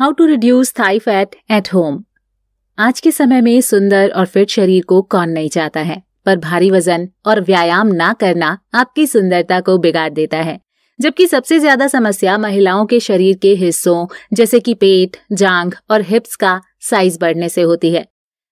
How to reduce thigh fat at home आज के समय में सुंदर और फिट शरीर को कौन नहीं चाहता है पर भारी वजन और व्यायाम ना करना आपकी सुंदरता को बिगाड़ देता है जबकि सबसे ज्यादा समस्या महिलाओं के शरीर के हिस्सों जैसे कि पेट जांघ और हिप्स का साइज बढ़ने से होती है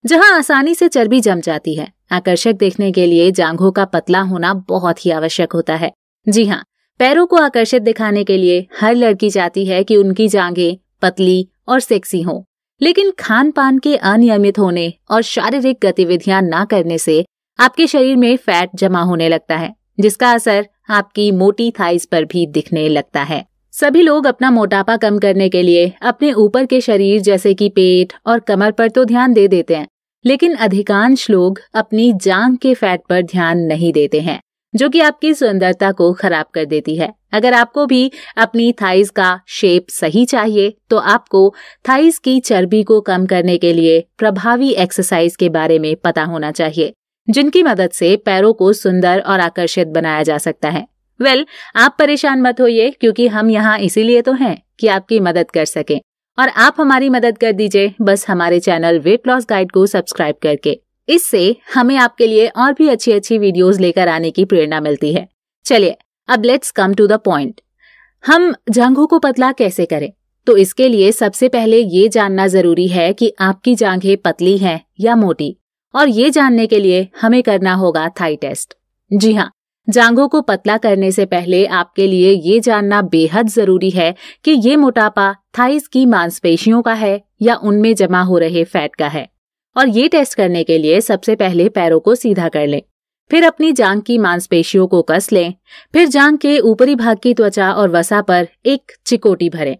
जहां आसानी से चर्बी जम जाती है आकर्षक देखने के लिए जांघों का पतला होना बहुत ही आवश्यक होता है जी हाँ पैरों को आकर्षित दिखाने के लिए हर लड़की चाहती है कि उनकी जांघें पतली और सेक्सी हों लेकिन खान पान के अनियमित होने और शारीरिक गतिविधियां ना करने से आपके शरीर में फैट जमा होने लगता है जिसका असर आपकी मोटी थाइस पर भी दिखने लगता है सभी लोग अपना मोटापा कम करने के लिए अपने ऊपर के शरीर जैसे कि पेट और कमर पर तो ध्यान दे देते हैं लेकिन अधिकांश लोग अपनी जांग के फैट पर ध्यान नहीं देते हैं जो कि आपकी सुंदरता को खराब कर देती है अगर आपको भी अपनी थाइस का शेप सही चाहिए तो आपको थाइस की चर्बी को कम करने के लिए प्रभावी एक्सरसाइज के बारे में पता होना चाहिए जिनकी मदद से पैरों को सुंदर और आकर्षित बनाया जा सकता है वेल well, आप परेशान मत होइए क्योंकि हम यहाँ इसीलिए तो हैं कि आपकी मदद कर सकें और आप हमारी मदद कर दीजिए बस हमारे चैनल वेट लॉस गाइड को सब्सक्राइब करके इससे हमें आपके लिए और भी अच्छी अच्छी वीडियोस लेकर आने की प्रेरणा मिलती है चलिए अब let's come to the point हम जांघों को पतला कैसे करें तो इसके लिए सबसे पहले ये जानना जरूरी है कि आपकी जांघें पतली हैं या मोटी और ये जानने के लिए हमें करना होगा थाई टेस्ट जी हाँ जांघों को पतला करने से पहले आपके लिए ये जानना बेहद जरूरी है कि ये मोटापा थाइस की मांसपेशियों का है या उनमें जमा हो रहे फैट का है और ये टेस्ट करने के लिए सबसे पहले पैरों को सीधा कर लें फिर अपनी जांग की मांसपेशियों को कस लें फिर जांग के ऊपरी भाग की त्वचा और वसा पर एक चिकोटी भरें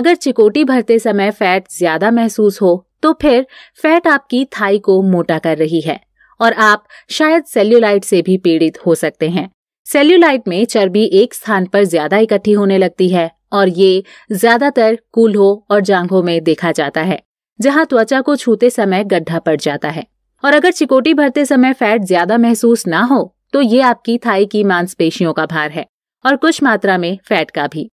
अगर चिकोटी भरते समय फैट ज्यादा महसूस हो तो फिर फैट आपकी थाई को मोटा कर रही है और आप शायद सेल्यूलाइट से भी पीड़ित हो सकते हैं सेल्यूलाइट में चर्बी एक स्थान पर ज्यादा इकट्ठी होने लगती है और ये ज्यादातर कूल्हों और जांघों में देखा जाता है जहां त्वचा को छूते समय गड्ढा पड़ जाता है और अगर चिकोटी भरते समय फैट ज्यादा महसूस ना हो तो ये आपकी थाई की मांसपेशियों का भार है और कुछ मात्रा में फैट का भी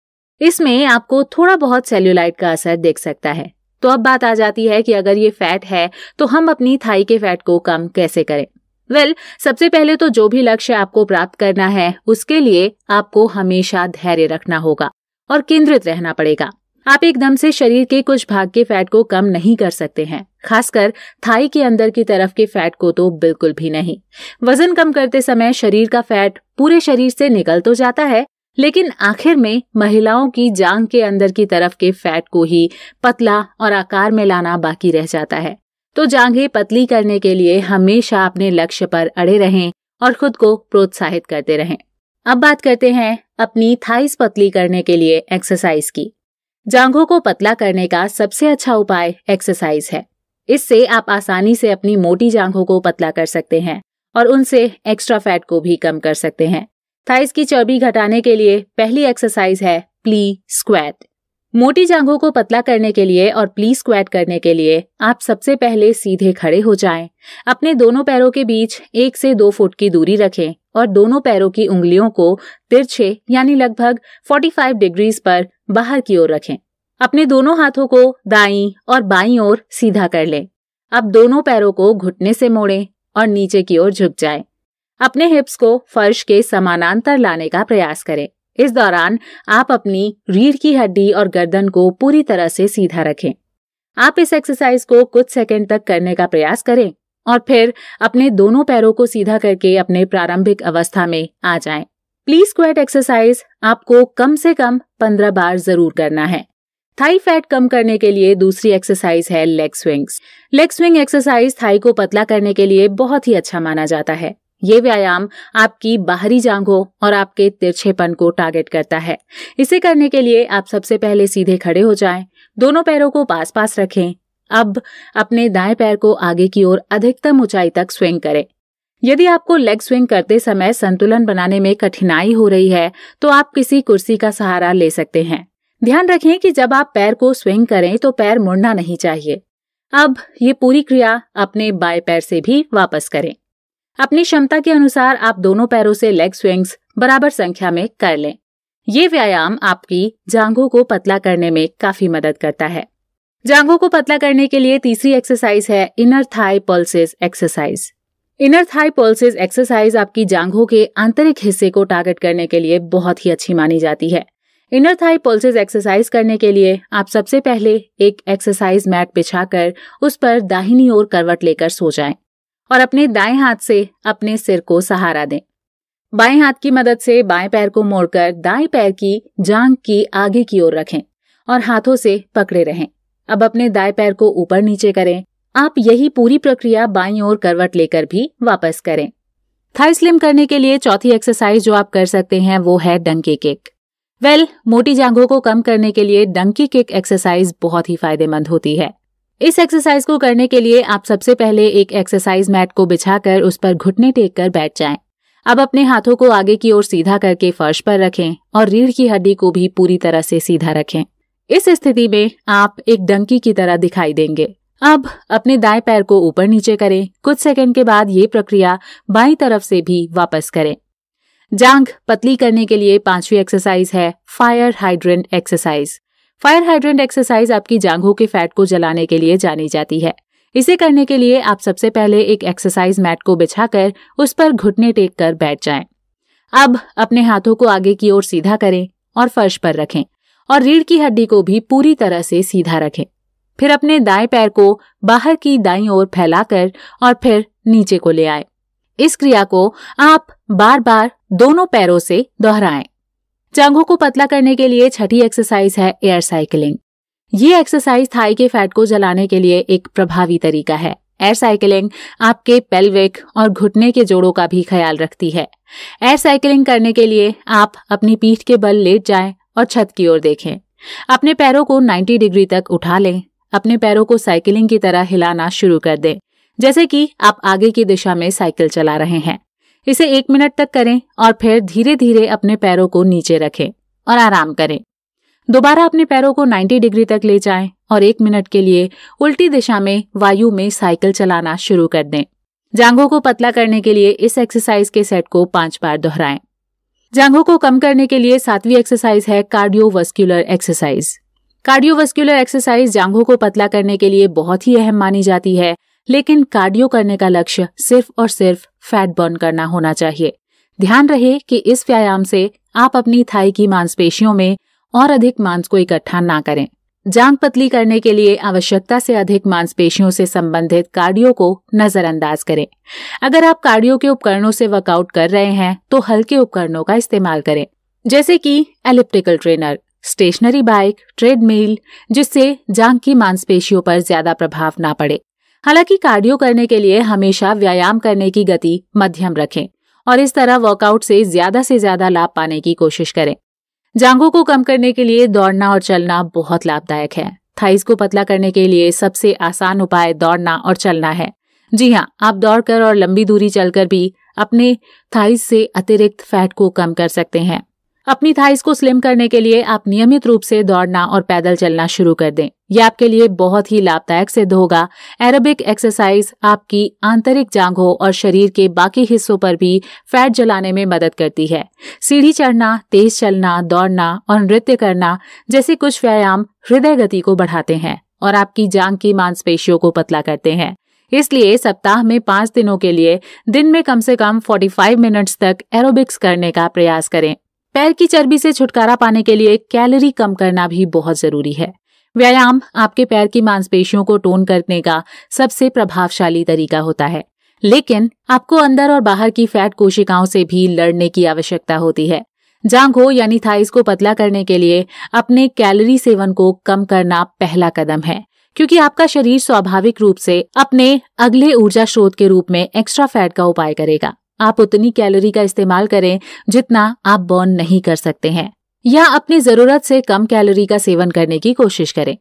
इसमें आपको थोड़ा बहुत सेल्यूलाइट का असर देख सकता है तो अब बात आ जाती है कि अगर ये फैट है तो हम अपनी थाई के फैट को कम कैसे करें वेल well, सबसे पहले तो जो भी लक्ष्य आपको प्राप्त करना है उसके लिए आपको हमेशा धैर्य रखना होगा और केंद्रित रहना पड़ेगा आप एकदम से शरीर के कुछ भाग के फैट को कम नहीं कर सकते हैं खासकर थाई के अंदर की तरफ के फैट को तो बिल्कुल भी नहीं वजन कम करते समय शरीर का फैट पूरे शरीर से निकल तो जाता है लेकिन आखिर में महिलाओं की जांग के अंदर की तरफ के फैट को ही पतला और आकार में लाना बाकी रह जाता है तो जांघे पतली करने के लिए हमेशा अपने लक्ष्य पर अड़े रहें और खुद को प्रोत्साहित करते रहें अब बात करते हैं अपनी थाइस पतली करने के लिए एक्सरसाइज की जांघों को पतला करने का सबसे अच्छा उपाय एक्सरसाइज है इससे आप आसानी से अपनी मोटी जांघों को पतला कर सकते हैं और उनसे एक्स्ट्रा फैट को भी कम कर सकते हैं थाइस की चर्बी घटाने के लिए पहली एक्सरसाइज है प्ली स्क्वैट मोटी जांघों को पतला करने के लिए और प्लीज स्क्वैट करने के लिए आप सबसे पहले सीधे खड़े हो जाएं। अपने दोनों पैरों के बीच एक से दो फुट की दूरी रखें और दोनों पैरों की उंगलियों को तिरछे यानी लगभग 45 डिग्रीज पर बाहर की ओर रखें अपने दोनों हाथों को दाई और बाई ओर सीधा कर लें अब दोनों पैरों को घुटने से मोड़ें और नीचे की ओर झुक जाए अपने हिप्स को फर्श के समानांतर लाने का प्रयास करें इस दौरान आप अपनी रीढ़ की हड्डी और गर्दन को पूरी तरह से सीधा रखें आप इस एक्सरसाइज को कुछ सेकंड तक करने का प्रयास करें और फिर अपने दोनों पैरों को सीधा करके अपने प्रारंभिक अवस्था में आ जाएं। प्लीज स्क्वेट एक्सरसाइज आपको कम से कम पंद्रह बार जरूर करना है थाई फैट कम करने के लिए दूसरी एक्सरसाइज है leg swings leg swing exercise thigh को पतला करने के लिए बहुत ही अच्छा माना जाता है ये व्यायाम आपकी बाहरी जांघों और आपके तिरछेपन को टारगेट करता है इसे करने के लिए आप सबसे पहले सीधे खड़े हो जाएं, दोनों पैरों को पास पास रखें अब अपने दाएं पैर को आगे की ओर अधिकतम ऊंचाई तक स्विंग करें यदि आपको लेग स्विंग करते समय संतुलन बनाने में कठिनाई हो रही है तो आप किसी कुर्सी का सहारा ले सकते हैं ध्यान रखें कि जब आप पैर को स्विंग करें तो पैर मुड़ना नहीं चाहिए अब ये पूरी क्रिया अपने बाएं पैर से भी वापस करें अपनी क्षमता के अनुसार आप दोनों पैरों से लेग स्विंग्स बराबर संख्या में कर लें ये व्यायाम आपकी जांघों को पतला करने में काफी मदद करता है जांघों को पतला करने के लिए तीसरी एक्सरसाइज है inner thigh pulses exercise inner thigh pulses exercise आपकी जांघों के आंतरिक हिस्से को टारगेट करने के लिए बहुत ही अच्छी मानी जाती है इनर थाई पल्सेस एक्सरसाइज करने के लिए आप सबसे पहले एक एक्सरसाइज मैट बिछाकर उस पर दाहिनी ओर करवट लेकर सो जाएं। और अपने दाएं हाथ से अपने सिर को सहारा दें बाएं हाथ की मदद से बाएं पैर को मोड़कर दाएं पैर की जांग की आगे की ओर रखें और हाथों से पकड़े रहें अब अपने दाएं पैर को ऊपर नीचे करें आप यही पूरी प्रक्रिया बाई ओर करवट लेकर भी वापस करें थाई स्लिम करने के लिए चौथी एक्सरसाइज जो आप कर सकते हैं वो है डंकी किक वेल well, मोटी जांघों को कम करने के लिए डंकी किक एक्सरसाइज बहुत ही फायदेमंद होती है इस एक्सरसाइज को करने के लिए आप सबसे पहले एक एक्सरसाइज मैट को बिछाकर उस पर घुटने टेक कर बैठ जाएं। अब अपने हाथों को आगे की ओर सीधा करके फर्श पर रखें और रीढ़ की हड्डी को भी पूरी तरह से सीधा रखें इस स्थिति में आप एक डंकी की तरह दिखाई देंगे अब अपने दाएं पैर को ऊपर नीचे करें कुछ सेकंड के बाद ये प्रक्रिया बाई तरफ से भी वापस करें जांग पतली करने के लिए पांचवी एक्सरसाइज है fire hydrant exercise fire hydrant exercise आपकी जांघों के फैट को जलाने के लिए जानी जाती है इसे करने के लिए आप सबसे पहले एक एक्सरसाइज मैट को बिछाकर उस पर घुटने टेक कर बैठ जाएं। अब अपने हाथों को आगे की ओर सीधा करें और फर्श पर रखें और रीढ़ की हड्डी को भी पूरी तरह से सीधा रखें फिर अपने दाएं पैर को बाहर की दाई ओर फैलाकर और फिर नीचे को ले आए इस क्रिया को आप बार बार दोनों पैरों से दोहराएं जांघों को पतला करने के लिए छठी एक्सरसाइज है एयर साइकिलिंग ये एक्सरसाइज थाई के फैट को जलाने के लिए एक प्रभावी तरीका है एयर साइकिलिंग आपके पेल्विक और घुटने के जोड़ों का भी ख्याल रखती है एयर साइकिलिंग करने के लिए आप अपनी पीठ के बल लेट जाएं और छत की ओर देखें अपने पैरों को 90 डिग्री तक उठा लें अपने पैरों को साइकिलिंग की तरह हिलाना शुरू कर दें जैसे कि आप आगे की दिशा में साइकिल चला रहे हैं इसे एक मिनट तक करें और फिर धीरे धीरे अपने पैरों को नीचे रखें और आराम करें दोबारा अपने पैरों को 90 डिग्री तक ले जाएं और एक मिनट के लिए उल्टी दिशा में वायु में साइकिल चलाना शुरू कर दें जांघों को पतला करने के लिए इस एक्सरसाइज के सेट को पांच बार दोहराएं जांघों को कम करने के लिए सातवीं एक्सरसाइज है कार्डियोवस्कुलर एक्सरसाइज कार्डियोवस्कुलर एक्सरसाइज जांघों को पतला करने के लिए बहुत ही अहम मानी जाती है लेकिन कार्डियो करने का लक्ष्य सिर्फ और सिर्फ फैट बर्न करना होना चाहिए ध्यान रहे कि इस व्यायाम से आप अपनी थाई की मांसपेशियों में और अधिक मांस को इकट्ठा ना करें जांग पतली करने के लिए आवश्यकता से अधिक मांसपेशियों से संबंधित कार्डियो को नजरअंदाज करें अगर आप कार्डियो के उपकरणों से वर्कआउट कर रहे हैं तो हल्के उपकरणों का इस्तेमाल करें जैसे कि elliptical trainer stationary bike treadmill जिससे जांग की मांसपेशियों पर ज्यादा प्रभाव ना पड़े हालांकि कार्डियो करने के लिए हमेशा व्यायाम करने की गति मध्यम रखें और इस तरह वर्कआउट से ज्यादा से ज्यादा लाभ पाने की कोशिश करें जांगों को कम करने के लिए दौड़ना और चलना बहुत लाभदायक है थाइस को पतला करने के लिए सबसे आसान उपाय दौड़ना और चलना है जी हाँ आप दौड़कर और लंबी दूरी चलकर भी अपने थाइस से अतिरिक्त फैट को कम कर सकते हैं अपनी थाइस को स्लिम करने के लिए आप नियमित रूप से दौड़ना और पैदल चलना शुरू कर दें यह आपके लिए बहुत ही लाभदायक सिद्ध होगा एरोबिक एक्सरसाइज आपकी आंतरिक जांघों और शरीर के बाकी हिस्सों पर भी फैट जलाने में मदद करती है सीढ़ी चढ़ना तेज चलना दौड़ना और नृत्य करना जैसे कुछ व्यायाम हृदय गति को बढ़ाते हैं और आपकी जांग की मांसपेशियों को पतला करते हैं इसलिए सप्ताह में पांच दिनों के लिए दिन में कम से कम 45 मिनट्स तक एरोबिक्स करने का प्रयास करें पैर की चर्बी से छुटकारा पाने के लिए कैलोरी कम करना भी बहुत जरूरी है व्यायाम आपके पैर की मांसपेशियों को टोन करने का सबसे प्रभावशाली तरीका होता है लेकिन आपको अंदर और बाहर की फैट कोशिकाओं से भी लड़ने की आवश्यकता होती है जांघों यानी थाइस को पतला करने के लिए अपने कैलोरी सेवन को कम करना पहला कदम है क्योंकि आपका शरीर स्वाभाविक रूप से अपने अगले ऊर्जा स्रोत के रूप में एक्स्ट्रा फैट का उपाय करेगा आप उतनी कैलोरी का इस्तेमाल करें जितना आप बर्न नहीं कर सकते हैं या अपनी जरूरत से कम कैलोरी का सेवन करने की कोशिश करें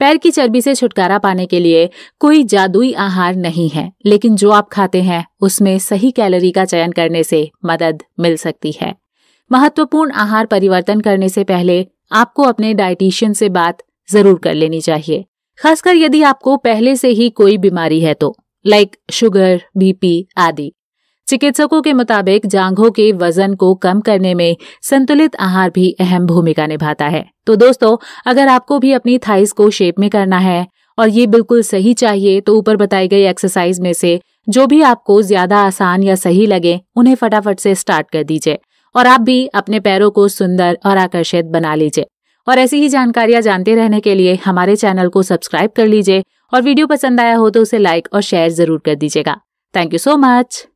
पैर की चर्बी से छुटकारा पाने के लिए कोई जादुई आहार नहीं है लेकिन जो आप खाते हैं उसमें सही कैलोरी का चयन करने से मदद मिल सकती है महत्वपूर्ण आहार परिवर्तन करने से पहले आपको अपने डायटिशियन से बात जरूर कर लेनी चाहिए खासकर यदि आपको पहले से ही कोई बीमारी है तो लाइक शुगर बीपी आदि चिकित्सकों के मुताबिक जांघों के वजन को कम करने में संतुलित आहार भी अहम भूमिका निभाता है तो दोस्तों अगर आपको भी अपनी थाइस को शेप में करना है और ये बिल्कुल सही चाहिए तो ऊपर बताई गई एक्सरसाइज में से जो भी आपको ज्यादा आसान या सही लगे उन्हें फटाफट से स्टार्ट कर दीजिए और आप भी अपने पैरों को सुंदर और आकर्षित बना लीजिए और ऐसी ही जानकारियां जानते रहने के लिए हमारे चैनल को सब्सक्राइब कर लीजिए और वीडियो पसंद आया हो तो उसे लाइक और शेयर जरूर कर दीजिएगा थैंक यू सो मच